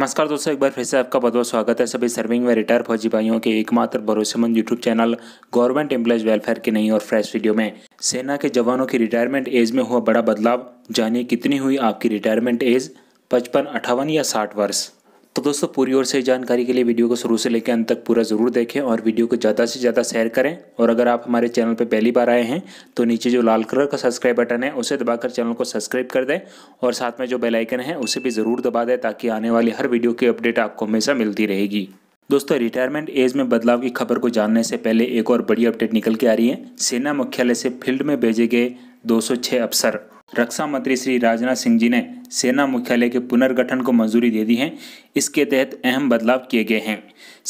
नमस्कार दोस्तों एक बार फिर से आपका बहुत बहुत स्वागत है सभी सर्विंग व रिटायर फौजी भाइयों के एकमात्र भरोसेमंद YouTube channel government employees welfare की नई और फ्रेश वीडियो में सेना के जवानों की रिटायरमेंट एज में हुआ बड़ा बदलाव जानिए कितनी हुई आपकी रिटायरमेंट एज पचपन अठावन या साठ वर्ष तो दोस्तों पूरी ओर से जानकारी के लिए वीडियो को शुरू से लेकर अंत तक पूरा ज़रूर देखें और वीडियो को ज़्यादा से ज़्यादा शेयर करें और अगर आप हमारे चैनल पर पहली बार आए हैं तो नीचे जो लाल कलर का सब्सक्राइब बटन है उसे दबाकर चैनल को सब्सक्राइब कर दें और साथ में जो बेलाइकन है उसे भी ज़रूर दबा दें ताकि आने वाली हर वीडियो की अपडेट आपको हमेशा मिलती रहेगी दोस्तों रिटायरमेंट एज में बदलाव की खबर को जानने से पहले एक और बड़ी अपडेट निकल के आ रही है सेना मुख्यालय से फील्ड में भेजे गए 206 अफसर रक्षा मंत्री श्री राजनाथ सिंह जी ने सेना मुख्यालय के पुनर्गठन को मंजूरी दे दी है इसके तहत अहम बदलाव किए गए हैं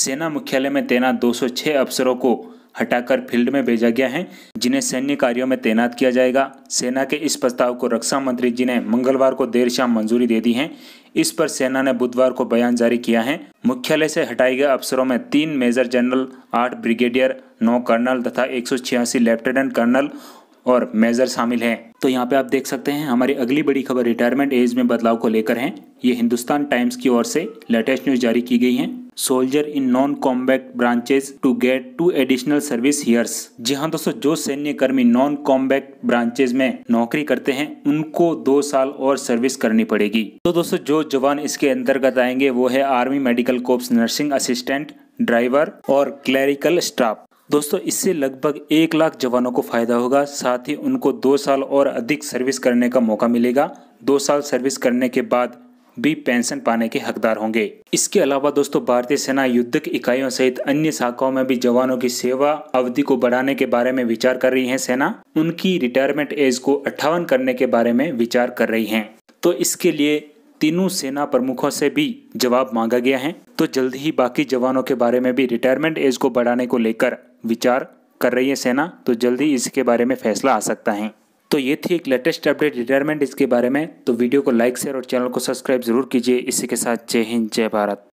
सेना मुख्यालय में तैनात 206 अफसरों को हटाकर फील्ड में भेजा गया है जिन्हें सैन्य कार्यों में तैनात किया जाएगा सेना के इस प्रस्ताव को रक्षा मंत्री जी ने मंगलवार को देर शाम मंजूरी दे दी है इस पर सेना ने बुधवार को बयान जारी किया है मुख्यालय से हटाए गए अफसरों में तीन मेजर जनरल आठ ब्रिगेडियर नौ कर्नल तथा एक लेफ्टिनेंट कर्नल और मेजर शामिल हैं तो यहाँ पे आप देख सकते हैं हमारी अगली बड़ी खबर रिटायरमेंट एज में बदलाव को लेकर है ये हिंदुस्तान टाइम्स की ओर से लेटेस्ट न्यूज जारी की गई है soldier in non combat branches to get two additional service years जी हाँ दोस्तों जो सैन्य कर्मी नॉन कॉम्बैक्ट ब्रांचेस में नौकरी करते हैं उनको दो साल और सर्विस करनी पड़ेगी तो दोस्तों जो जवान इसके अंतर्गत आएंगे वो है army medical corps nursing assistant driver और क्लरिकल स्टाफ दोस्तों इससे लगभग एक लाख जवानों को फ़ायदा होगा साथ ही उनको दो साल और अधिक सर्विस करने का मौका मिलेगा दो साल सर्विस करने के बाद भी पेंशन पाने के हकदार होंगे इसके अलावा दोस्तों भारतीय सेना युद्धक इकाइयों सहित अन्य शाखाओं में भी जवानों की सेवा अवधि को बढ़ाने के बारे में विचार कर रही है सेना उनकी रिटायरमेंट एज को अट्ठावन करने के बारे में विचार कर रही है तो इसके लिए तीनों सेना प्रमुखों से भी जवाब मांगा गया है तो जल्द ही बाकी जवानों के बारे में भी रिटायरमेंट एज को बढ़ाने को लेकर विचार कर रही है सेना तो जल्दी इसके बारे में फैसला आ सकता है तो ये थी एक लेटेस्ट अपडेट रिटायरमेंट इसके बारे में तो वीडियो को लाइक शेयर और चैनल को सब्सक्राइब जरूर कीजिए इसी के साथ जय हिंद जय भारत